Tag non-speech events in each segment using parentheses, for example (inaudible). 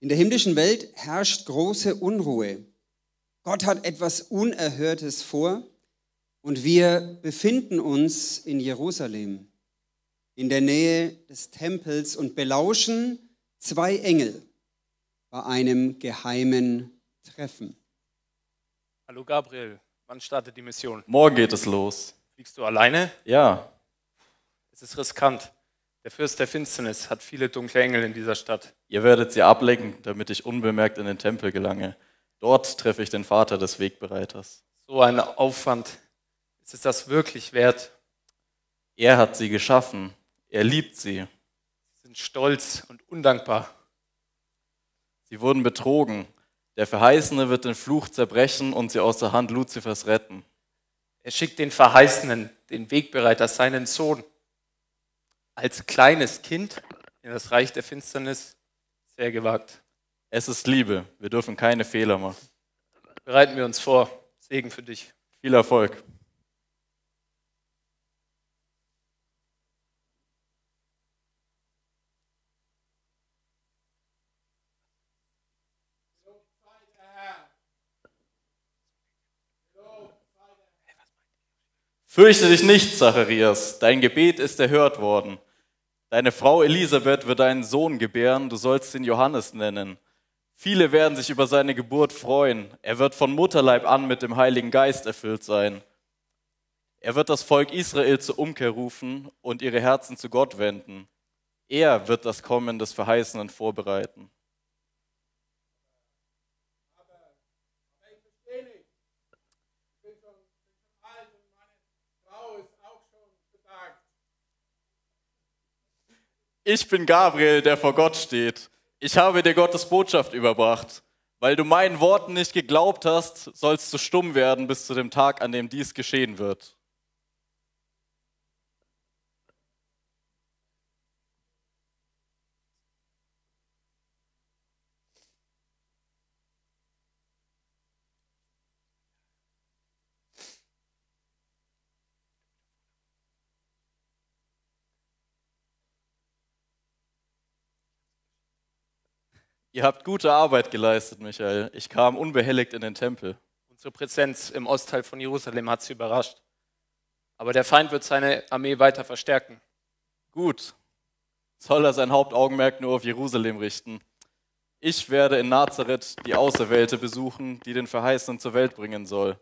In der himmlischen Welt herrscht große Unruhe. Gott hat etwas Unerhörtes vor und wir befinden uns in Jerusalem, in der Nähe des Tempels und belauschen zwei Engel bei einem geheimen Treffen. Hallo Gabriel, wann startet die Mission? Morgen geht es los. Fliegst du alleine? Ja. Es ist riskant. Der Fürst der Finsternis hat viele dunkle Engel in dieser Stadt. Ihr werdet sie ablenken, damit ich unbemerkt in den Tempel gelange. Dort treffe ich den Vater des Wegbereiters. So ein Aufwand. Ist es das wirklich wert? Er hat sie geschaffen. Er liebt sie. Sie sind stolz und undankbar. Sie wurden betrogen. Der Verheißene wird den Fluch zerbrechen und sie aus der Hand Luzifers retten. Er schickt den Verheißenen, den Wegbereiter, seinen Sohn als kleines Kind in das Reich der Finsternis. Sehr gewagt. Es ist Liebe. Wir dürfen keine Fehler machen. Bereiten wir uns vor. Segen für dich. Viel Erfolg. Fürchte dich nicht, Zacharias, dein Gebet ist erhört worden. Deine Frau Elisabeth wird einen Sohn gebären, du sollst ihn Johannes nennen. Viele werden sich über seine Geburt freuen. Er wird von Mutterleib an mit dem Heiligen Geist erfüllt sein. Er wird das Volk Israel zur Umkehr rufen und ihre Herzen zu Gott wenden. Er wird das Kommen des Verheißenen vorbereiten. Ich bin Gabriel, der vor Gott steht. Ich habe dir Gottes Botschaft überbracht. Weil du meinen Worten nicht geglaubt hast, sollst du stumm werden bis zu dem Tag, an dem dies geschehen wird. Ihr habt gute Arbeit geleistet, Michael. Ich kam unbehelligt in den Tempel. Unsere Präsenz im Ostteil von Jerusalem hat sie überrascht. Aber der Feind wird seine Armee weiter verstärken. Gut. Soll er sein Hauptaugenmerk nur auf Jerusalem richten? Ich werde in Nazareth die Auserwählte besuchen, die den Verheißenen zur Welt bringen soll.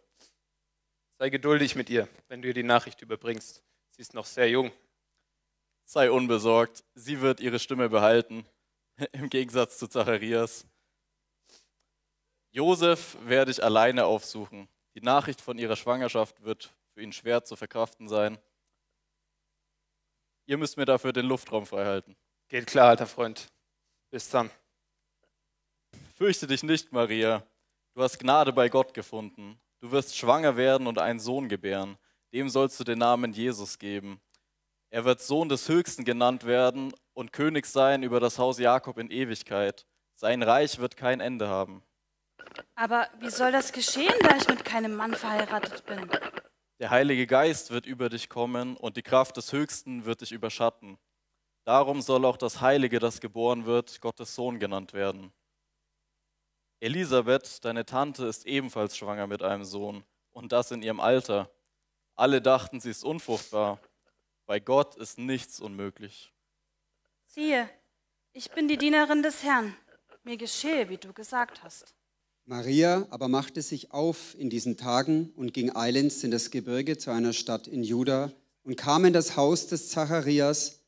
Sei geduldig mit ihr, wenn du ihr die Nachricht überbringst. Sie ist noch sehr jung. Sei unbesorgt, sie wird ihre Stimme behalten. (laughs) im Gegensatz zu Zacharias. Josef werde ich alleine aufsuchen. Die Nachricht von ihrer Schwangerschaft wird für ihn schwer zu verkraften sein. Ihr müsst mir dafür den Luftraum freihalten. Geht klar, alter Freund. Bis dann. Fürchte dich nicht, Maria. Du hast Gnade bei Gott gefunden. Du wirst schwanger werden und einen Sohn gebären. Dem sollst du den Namen Jesus geben. Er wird Sohn des Höchsten genannt werden und König sein über das Haus Jakob in Ewigkeit. Sein Reich wird kein Ende haben. Aber wie soll das geschehen, da ich mit keinem Mann verheiratet bin? Der Heilige Geist wird über dich kommen und die Kraft des Höchsten wird dich überschatten. Darum soll auch das Heilige, das geboren wird, Gottes Sohn genannt werden. Elisabeth, deine Tante, ist ebenfalls schwanger mit einem Sohn und das in ihrem Alter. Alle dachten, sie ist unfruchtbar. Bei Gott ist nichts unmöglich. Siehe, ich bin die Dienerin des Herrn, mir geschehe, wie du gesagt hast. Maria aber machte sich auf in diesen Tagen und ging eilends in das Gebirge zu einer Stadt in Juda und kam in das Haus des Zacharias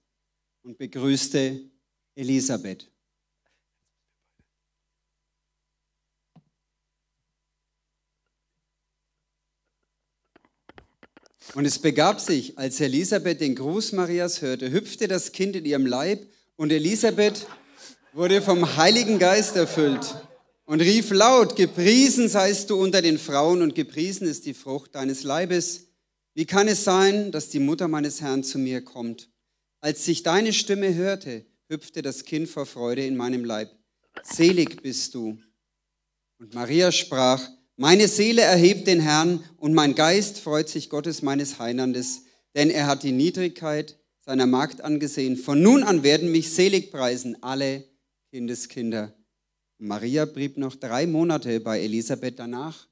und begrüßte Elisabeth. Und es begab sich, als Elisabeth den Gruß Marias hörte, hüpfte das Kind in ihrem Leib und Elisabeth wurde vom Heiligen Geist erfüllt und rief laut, gepriesen seist du unter den Frauen und gepriesen ist die Frucht deines Leibes. Wie kann es sein, dass die Mutter meines Herrn zu mir kommt? Als ich deine Stimme hörte, hüpfte das Kind vor Freude in meinem Leib. Selig bist du. Und Maria sprach, meine Seele erhebt den Herrn und mein Geist freut sich Gottes meines Heilandes, denn er hat die Niedrigkeit seiner Magd angesehen. Von nun an werden mich selig preisen alle Kindeskinder. Maria blieb noch drei Monate bei Elisabeth, danach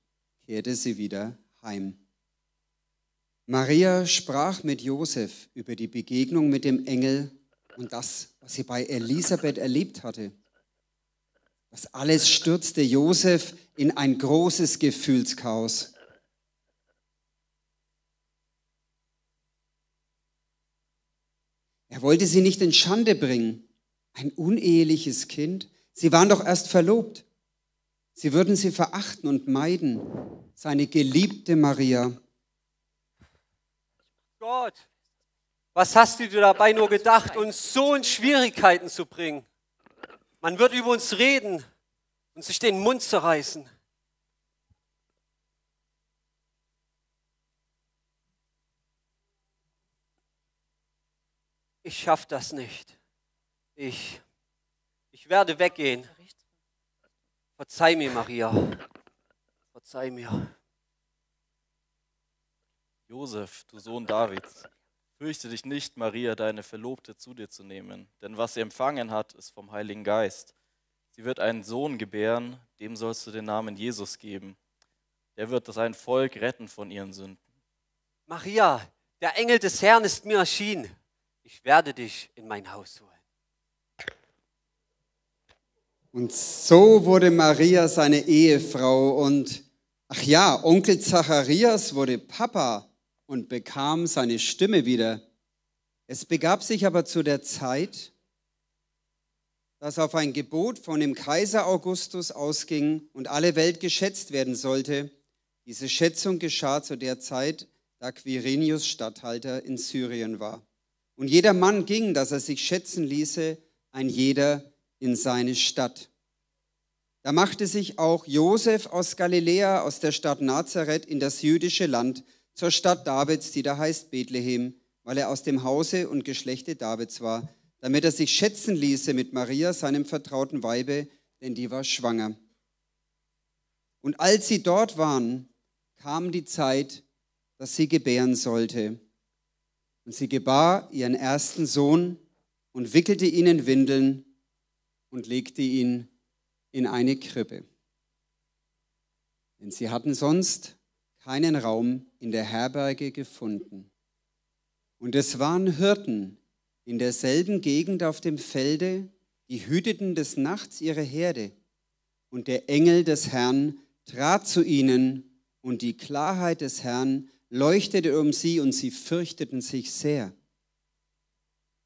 kehrte sie wieder heim. Maria sprach mit Josef über die Begegnung mit dem Engel und das, was sie bei Elisabeth erlebt hatte. Das alles stürzte Josef in ein großes Gefühlschaos. Er wollte sie nicht in Schande bringen. Ein uneheliches Kind. Sie waren doch erst verlobt. Sie würden sie verachten und meiden. Seine geliebte Maria. Gott, was hast du dir dabei nur gedacht, uns so in Schwierigkeiten zu bringen? Man wird über uns reden und sich den Mund zerreißen. ich schaffe das nicht. Ich, ich werde weggehen. Verzeih mir, Maria. Verzeih mir. Josef, du Sohn Davids, fürchte dich nicht, Maria, deine Verlobte zu dir zu nehmen, denn was sie empfangen hat, ist vom Heiligen Geist. Sie wird einen Sohn gebären, dem sollst du den Namen Jesus geben. Der wird sein Volk retten von ihren Sünden. Maria, der Engel des Herrn ist mir erschienen ich werde dich in mein Haus holen. Und so wurde Maria seine Ehefrau und, ach ja, Onkel Zacharias wurde Papa und bekam seine Stimme wieder. Es begab sich aber zu der Zeit, dass auf ein Gebot von dem Kaiser Augustus ausging und alle Welt geschätzt werden sollte. Diese Schätzung geschah zu der Zeit, da Quirinius Statthalter in Syrien war. Und jeder Mann ging, dass er sich schätzen ließe, ein jeder in seine Stadt. Da machte sich auch Josef aus Galiläa, aus der Stadt Nazareth, in das jüdische Land, zur Stadt Davids, die da heißt Bethlehem, weil er aus dem Hause und Geschlechte Davids war, damit er sich schätzen ließe mit Maria, seinem vertrauten Weibe, denn die war schwanger. Und als sie dort waren, kam die Zeit, dass sie gebären sollte. Und sie gebar ihren ersten Sohn und wickelte ihn in Windeln und legte ihn in eine Krippe. Denn sie hatten sonst keinen Raum in der Herberge gefunden. Und es waren Hirten in derselben Gegend auf dem Felde, die hüteten des Nachts ihre Herde. Und der Engel des Herrn trat zu ihnen, und die Klarheit des Herrn leuchtete um sie und sie fürchteten sich sehr.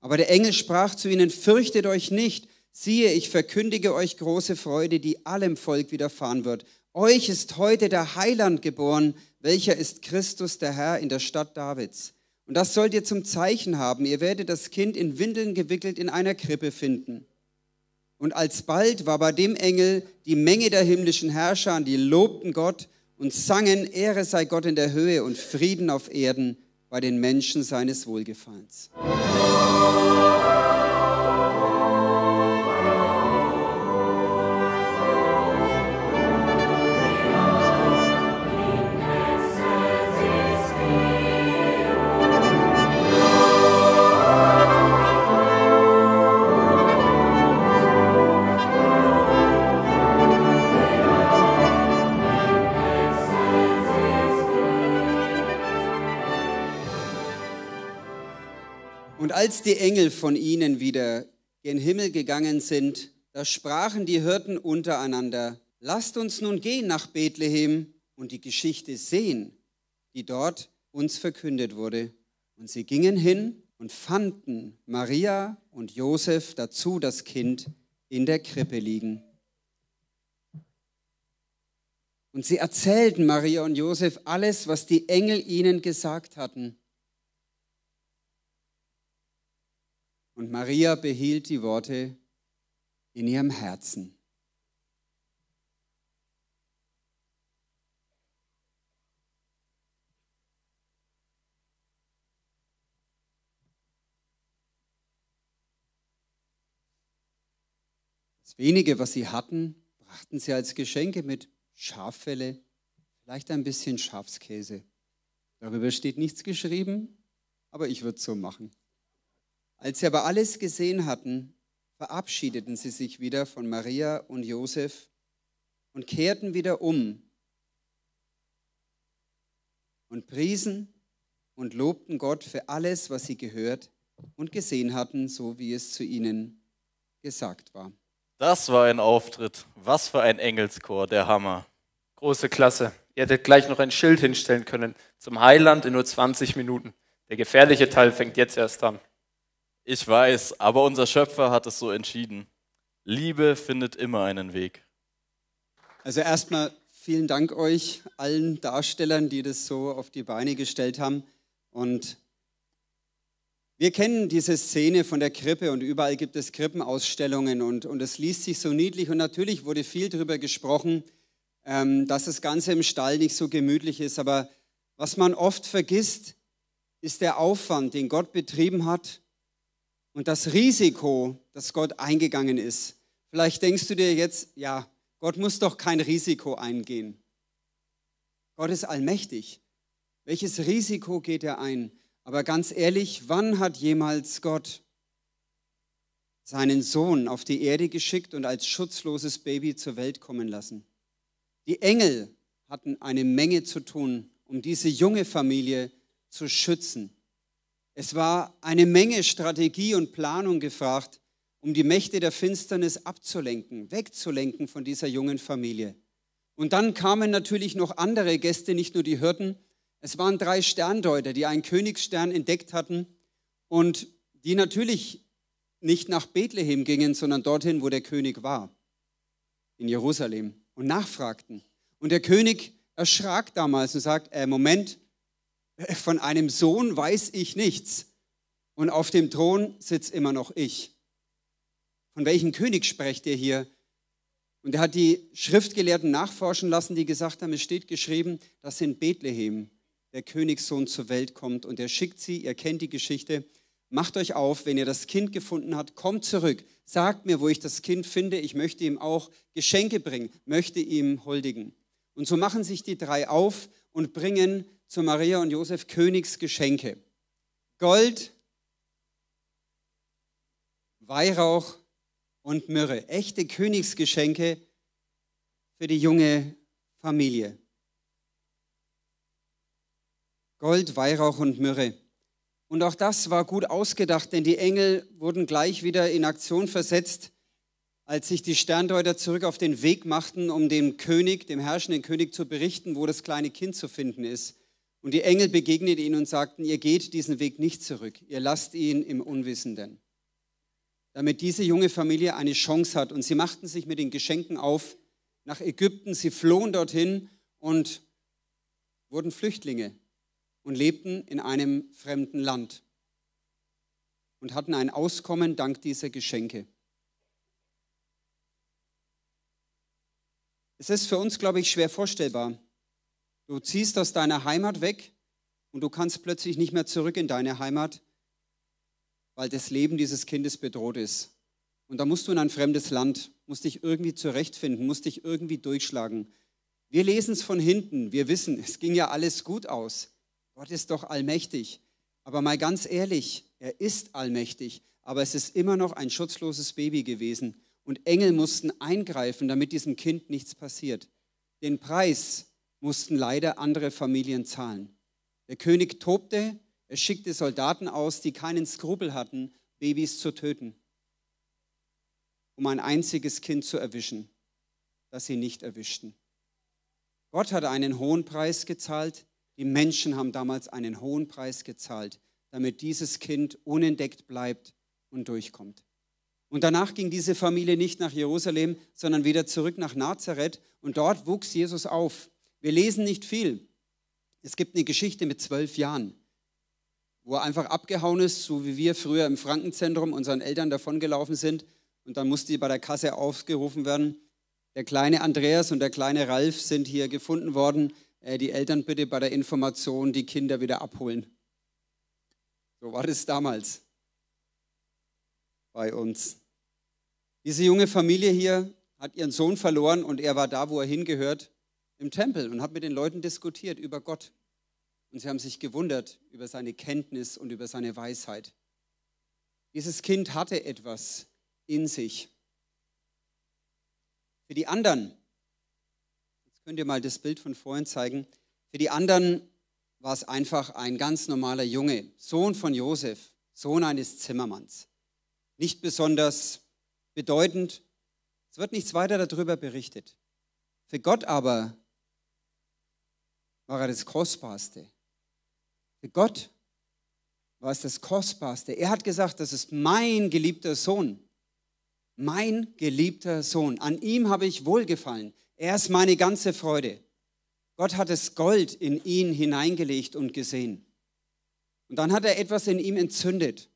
Aber der Engel sprach zu ihnen, fürchtet euch nicht, siehe, ich verkündige euch große Freude, die allem Volk widerfahren wird. Euch ist heute der Heiland geboren, welcher ist Christus der Herr in der Stadt Davids. Und das sollt ihr zum Zeichen haben, ihr werdet das Kind in Windeln gewickelt in einer Krippe finden. Und alsbald war bei dem Engel die Menge der himmlischen Herrscher, die lobten Gott, und sangen, Ehre sei Gott in der Höhe und Frieden auf Erden bei den Menschen seines Wohlgefallens. Musik als die Engel von ihnen wieder gen Himmel gegangen sind, da sprachen die Hirten untereinander, lasst uns nun gehen nach Bethlehem und die Geschichte sehen, die dort uns verkündet wurde. Und sie gingen hin und fanden Maria und Josef dazu das Kind in der Krippe liegen. Und sie erzählten Maria und Josef alles, was die Engel ihnen gesagt hatten. Und Maria behielt die Worte in ihrem Herzen. Das wenige, was sie hatten, brachten sie als Geschenke mit Schaffelle, vielleicht ein bisschen Schafskäse. Darüber steht nichts geschrieben, aber ich würde es so machen. Als sie aber alles gesehen hatten, verabschiedeten sie sich wieder von Maria und Josef und kehrten wieder um und priesen und lobten Gott für alles, was sie gehört und gesehen hatten, so wie es zu ihnen gesagt war. Das war ein Auftritt. Was für ein Engelschor, der Hammer. Große Klasse. Ihr hättet gleich noch ein Schild hinstellen können. Zum Heiland in nur 20 Minuten. Der gefährliche Teil fängt jetzt erst an. Ich weiß, aber unser Schöpfer hat es so entschieden. Liebe findet immer einen Weg. Also erstmal vielen Dank euch, allen Darstellern, die das so auf die Beine gestellt haben. Und wir kennen diese Szene von der Krippe und überall gibt es Krippenausstellungen und, und es liest sich so niedlich und natürlich wurde viel darüber gesprochen, ähm, dass das Ganze im Stall nicht so gemütlich ist. Aber was man oft vergisst, ist der Aufwand, den Gott betrieben hat, und das Risiko, das Gott eingegangen ist. Vielleicht denkst du dir jetzt, ja, Gott muss doch kein Risiko eingehen. Gott ist allmächtig. Welches Risiko geht er ein? Aber ganz ehrlich, wann hat jemals Gott seinen Sohn auf die Erde geschickt und als schutzloses Baby zur Welt kommen lassen? Die Engel hatten eine Menge zu tun, um diese junge Familie zu schützen. Es war eine Menge Strategie und Planung gefragt, um die Mächte der Finsternis abzulenken, wegzulenken von dieser jungen Familie. Und dann kamen natürlich noch andere Gäste, nicht nur die Hirten. Es waren drei Sterndeuter, die einen Königsstern entdeckt hatten und die natürlich nicht nach Bethlehem gingen, sondern dorthin, wo der König war, in Jerusalem, und nachfragten. Und der König erschrak damals und sagt, äh, Moment, (laughs) von einem Sohn weiß ich nichts. Und auf dem Thron sitzt immer noch ich. Von welchem König sprecht ihr hier? Und er hat die Schriftgelehrten nachforschen lassen, die gesagt haben, es steht geschrieben, dass in Bethlehem der Königssohn zur Welt kommt und er schickt sie, ihr kennt die Geschichte, macht euch auf, wenn ihr das Kind gefunden habt, kommt zurück, sagt mir, wo ich das Kind finde, ich möchte ihm auch Geschenke bringen, möchte ihm huldigen. Und so machen sich die drei auf und bringen zu Maria und Josef Königsgeschenke. Gold, Weihrauch und Myrrhe. Echte Königsgeschenke für die junge Familie. Gold, Weihrauch und Myrrhe. Und auch das war gut ausgedacht, denn die Engel wurden gleich wieder in Aktion versetzt, als sich die Sterndeuter zurück auf den Weg machten, um dem König, dem herrschenden König zu berichten, wo das kleine Kind zu finden ist. Und die Engel begegneten ihnen und sagten, ihr geht diesen Weg nicht zurück, ihr lasst ihn im Unwissenden. Damit diese junge Familie eine Chance hat. Und sie machten sich mit den Geschenken auf nach Ägypten, sie flohen dorthin und wurden Flüchtlinge und lebten in einem fremden Land und hatten ein Auskommen dank dieser Geschenke. Es ist für uns, glaube ich, schwer vorstellbar, Du ziehst aus deiner Heimat weg und du kannst plötzlich nicht mehr zurück in deine Heimat, weil das Leben dieses Kindes bedroht ist. Und da musst du in ein fremdes Land, musst dich irgendwie zurechtfinden, musst dich irgendwie durchschlagen. Wir lesen es von hinten, wir wissen, es ging ja alles gut aus. Gott ist doch allmächtig. Aber mal ganz ehrlich, er ist allmächtig, aber es ist immer noch ein schutzloses Baby gewesen. Und Engel mussten eingreifen, damit diesem Kind nichts passiert. Den Preis, mussten leider andere Familien zahlen. Der König tobte, er schickte Soldaten aus, die keinen Skrupel hatten, Babys zu töten, um ein einziges Kind zu erwischen, das sie nicht erwischten. Gott hat einen hohen Preis gezahlt, die Menschen haben damals einen hohen Preis gezahlt, damit dieses Kind unentdeckt bleibt und durchkommt. Und danach ging diese Familie nicht nach Jerusalem, sondern wieder zurück nach Nazareth und dort wuchs Jesus auf. Wir lesen nicht viel. Es gibt eine Geschichte mit zwölf Jahren, wo er einfach abgehauen ist, so wie wir früher im Frankenzentrum unseren Eltern davongelaufen sind. Und dann musste bei der Kasse aufgerufen werden, der kleine Andreas und der kleine Ralf sind hier gefunden worden. Äh, die Eltern bitte bei der Information die Kinder wieder abholen. So war das damals bei uns. Diese junge Familie hier hat ihren Sohn verloren und er war da, wo er hingehört im Tempel und habe mit den Leuten diskutiert über Gott. Und sie haben sich gewundert über seine Kenntnis und über seine Weisheit. Dieses Kind hatte etwas in sich. Für die anderen, jetzt könnt ihr mal das Bild von vorhin zeigen, für die anderen war es einfach ein ganz normaler Junge, Sohn von Josef, Sohn eines Zimmermanns. Nicht besonders bedeutend, es wird nichts weiter darüber berichtet. Für Gott aber war er das Kostbarste. Für Gott war es das Kostbarste. Er hat gesagt, das ist mein geliebter Sohn. Mein geliebter Sohn. An ihm habe ich wohlgefallen. Er ist meine ganze Freude. Gott hat das Gold in ihn hineingelegt und gesehen. Und dann hat er etwas in ihm entzündet.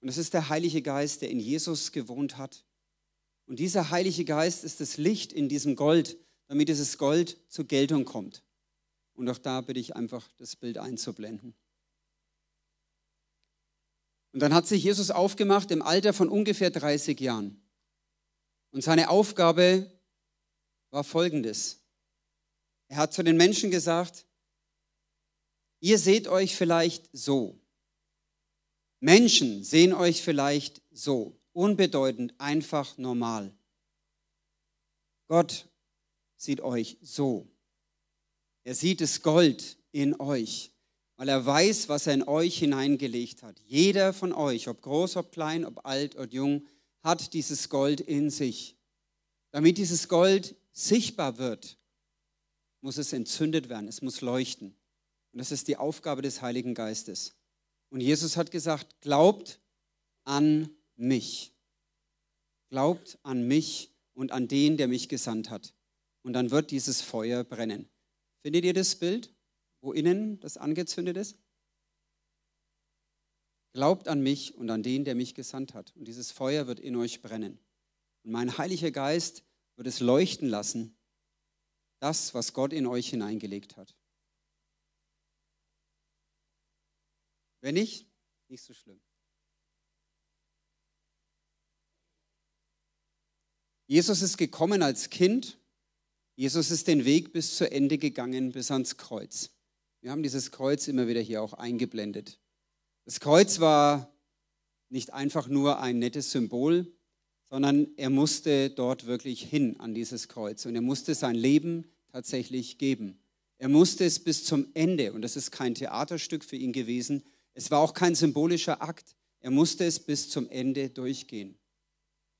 Und das ist der Heilige Geist, der in Jesus gewohnt hat. Und dieser Heilige Geist ist das Licht in diesem Gold, damit dieses Gold zur Geltung kommt. Und auch da bitte ich einfach, das Bild einzublenden. Und dann hat sich Jesus aufgemacht im Alter von ungefähr 30 Jahren. Und seine Aufgabe war folgendes. Er hat zu den Menschen gesagt, ihr seht euch vielleicht so. Menschen sehen euch vielleicht so. Unbedeutend, einfach normal. Gott sieht euch so. Er sieht das Gold in euch, weil er weiß, was er in euch hineingelegt hat. Jeder von euch, ob groß, ob klein, ob alt, ob jung, hat dieses Gold in sich. Damit dieses Gold sichtbar wird, muss es entzündet werden, es muss leuchten. Und das ist die Aufgabe des Heiligen Geistes. Und Jesus hat gesagt, glaubt an mich. Glaubt an mich und an den, der mich gesandt hat. Und dann wird dieses Feuer brennen. Findet ihr das Bild, wo innen das angezündet ist? Glaubt an mich und an den, der mich gesandt hat. Und dieses Feuer wird in euch brennen. Und mein Heiliger Geist wird es leuchten lassen, das, was Gott in euch hineingelegt hat. Wenn nicht, nicht so schlimm. Jesus ist gekommen als Kind Jesus ist den Weg bis zu Ende gegangen, bis ans Kreuz. Wir haben dieses Kreuz immer wieder hier auch eingeblendet. Das Kreuz war nicht einfach nur ein nettes Symbol, sondern er musste dort wirklich hin an dieses Kreuz und er musste sein Leben tatsächlich geben. Er musste es bis zum Ende, und das ist kein Theaterstück für ihn gewesen, es war auch kein symbolischer Akt, er musste es bis zum Ende durchgehen.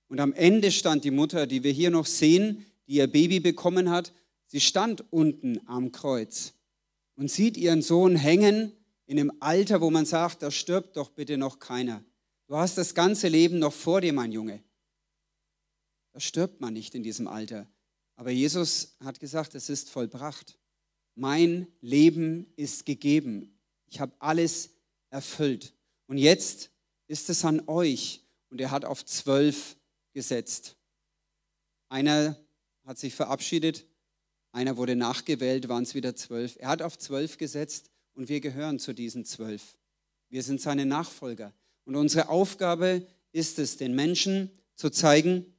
Und am Ende stand die Mutter, die wir hier noch sehen, die ihr Baby bekommen hat, sie stand unten am Kreuz und sieht ihren Sohn hängen in einem Alter, wo man sagt, da stirbt doch bitte noch keiner. Du hast das ganze Leben noch vor dir, mein Junge. Da stirbt man nicht in diesem Alter. Aber Jesus hat gesagt, es ist vollbracht. Mein Leben ist gegeben. Ich habe alles erfüllt. Und jetzt ist es an euch. Und er hat auf zwölf gesetzt. Einer hat sich verabschiedet. Einer wurde nachgewählt, waren es wieder zwölf. Er hat auf zwölf gesetzt und wir gehören zu diesen zwölf. Wir sind seine Nachfolger. Und unsere Aufgabe ist es, den Menschen zu zeigen,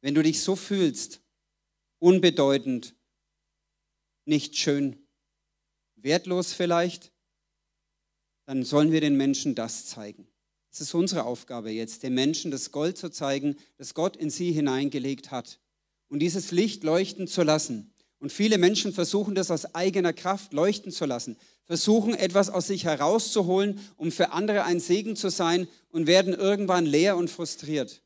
wenn du dich so fühlst, unbedeutend, nicht schön, wertlos vielleicht, dann sollen wir den Menschen das zeigen. Es ist unsere Aufgabe jetzt, den Menschen das Gold zu zeigen, das Gott in sie hineingelegt hat und dieses Licht leuchten zu lassen. Und viele Menschen versuchen das aus eigener Kraft leuchten zu lassen, versuchen etwas aus sich herauszuholen, um für andere ein Segen zu sein und werden irgendwann leer und frustriert.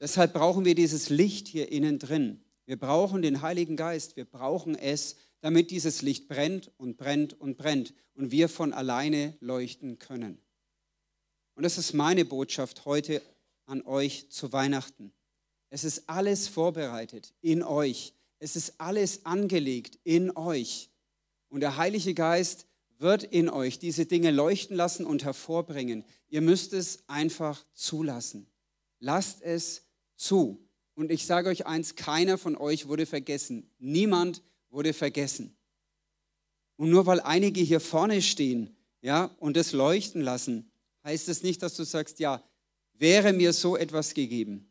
Deshalb brauchen wir dieses Licht hier innen drin. Wir brauchen den Heiligen Geist, wir brauchen es, damit dieses Licht brennt und brennt und brennt und wir von alleine leuchten können. Und das ist meine Botschaft heute an euch zu Weihnachten. Es ist alles vorbereitet in euch. Es ist alles angelegt in euch. Und der Heilige Geist wird in euch diese Dinge leuchten lassen und hervorbringen. Ihr müsst es einfach zulassen. Lasst es zu. Und ich sage euch eins, keiner von euch wurde vergessen. Niemand wurde vergessen. Und nur weil einige hier vorne stehen, ja, und es leuchten lassen, heißt es nicht, dass du sagst, ja, wäre mir so etwas gegeben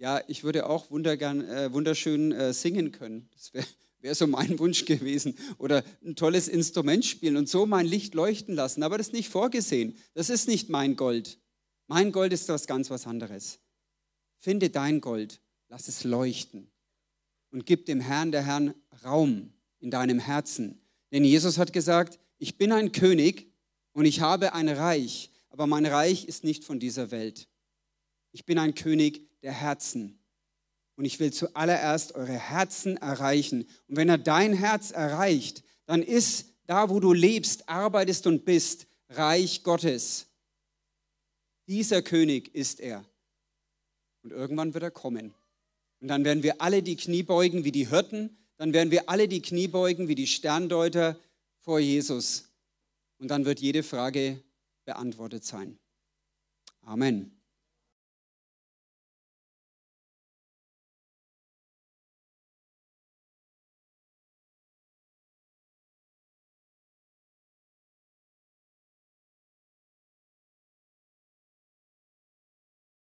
ja, ich würde auch äh, wunderschön äh, singen können. Das wäre wär so mein (laughs) Wunsch gewesen. Oder ein tolles Instrument spielen und so mein Licht leuchten lassen. Aber das ist nicht vorgesehen. Das ist nicht mein Gold. Mein Gold ist was ganz was anderes. Finde dein Gold, lass es leuchten und gib dem Herrn, der Herrn, Raum in deinem Herzen. Denn Jesus hat gesagt, ich bin ein König und ich habe ein Reich, aber mein Reich ist nicht von dieser Welt. Ich bin ein König, der Herzen. Und ich will zuallererst eure Herzen erreichen. Und wenn er dein Herz erreicht, dann ist da, wo du lebst, arbeitest und bist, Reich Gottes. Dieser König ist er. Und irgendwann wird er kommen. Und dann werden wir alle die Knie beugen wie die Hirten, dann werden wir alle die Knie beugen wie die Sterndeuter vor Jesus. Und dann wird jede Frage beantwortet sein. Amen.